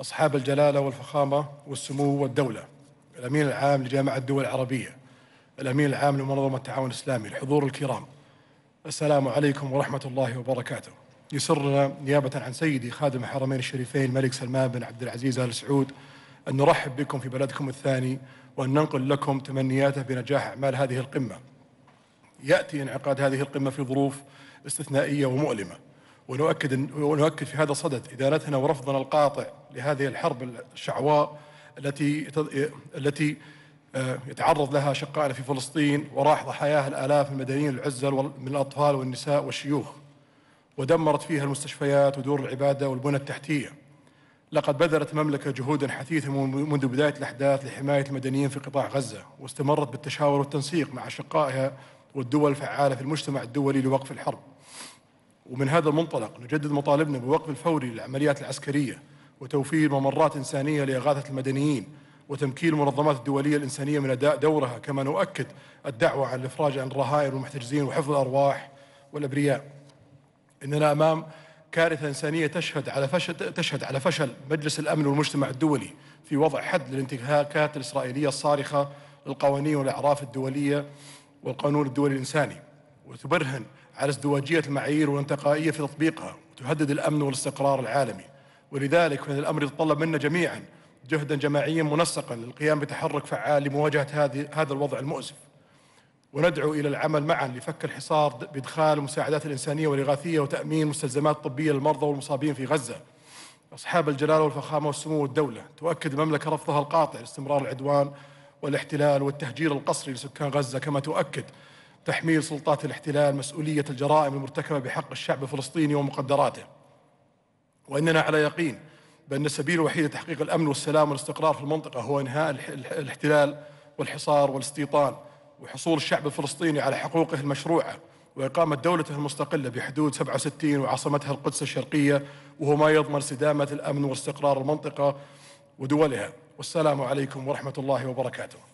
أصحاب الجلالة والفخامة والسمو والدولة الأمين العام لجامعة الدول العربية الأمين العام لمنظمة التعاون الإسلامي الحضور الكرام السلام عليكم ورحمة الله وبركاته يسرنا نيابة عن سيدي خادم الحرمين الشريفين الملك سلمان بن عبد العزيز آل سعود أن نرحب بكم في بلدكم الثاني وأن ننقل لكم تمنياته بنجاح أعمال هذه القمة يأتي انعقاد هذه القمة في ظروف استثنائية ومؤلمة ونؤكد ونؤكد في هذا الصدد ادارتنا ورفضنا القاطع لهذه الحرب الشعواء التي التي آه، يتعرض لها شقائنا في فلسطين وراح ضحاياها الالاف المدنيين العزل من الاطفال والنساء والشيوخ ودمرت فيها المستشفيات ودور العباده والبنى التحتيه. لقد بذلت المملكه جهودا حثيثه منذ بدايه الاحداث لحمايه المدنيين في قطاع غزه واستمرت بالتشاور والتنسيق مع شقائها والدول الفعاله في المجتمع الدولي لوقف الحرب. ومن هذا المنطلق نجدد مطالبنا بوقف الفوري للعمليات العسكرية وتوفير ممرات إنسانية لإغاثة المدنيين وتمكين المنظمات الدولية الإنسانية من أداء دورها كما نؤكد الدعوة عن الإفراج عن الرهائن والمحتجزين وحفظ الأرواح والأبرياء إننا أمام كارثة إنسانية تشهد على فشل تشهد على فشل مجلس الأمن والمجتمع الدولي في وضع حد للانتهاكات الإسرائيلية الصارخة للقوانين والأعراف الدولية والقانون الدولي الإنساني وتبرهن على ازدواجية المعايير والانتقائية في تطبيقها وتهدد الأمن والاستقرار العالمي ولذلك فهذا الأمر يتطلب منا جميعا جهدا جماعيا منسقا للقيام بتحرك فعال لمواجهة هذه هذا الوضع المؤسف وندعو إلى العمل معا لفك الحصار بإدخال المساعدات الإنسانية والإغاثية وتأمين مستلزمات طبية للمرضى والمصابين في غزة أصحاب الجلالة والفخامة والسمو والدولة تؤكد المملكة رفضها القاطع لاستمرار العدوان والاحتلال والتهجير القسري لسكان غزة كما تؤكد تحميل سلطات الاحتلال مسؤولية الجرائم المرتكبة بحق الشعب الفلسطيني ومقدراته وإننا على يقين بأن السبيل الوحيد لتحقيق الأمن والسلام والاستقرار في المنطقة هو إنهاء الاحتلال والحصار والاستيطان وحصول الشعب الفلسطيني على حقوقه المشروعة وإقامة دولته المستقلة بحدود 67 وعاصمتها القدس الشرقية وهو ما يضمن استدامة الأمن واستقرار المنطقة ودولها والسلام عليكم ورحمة الله وبركاته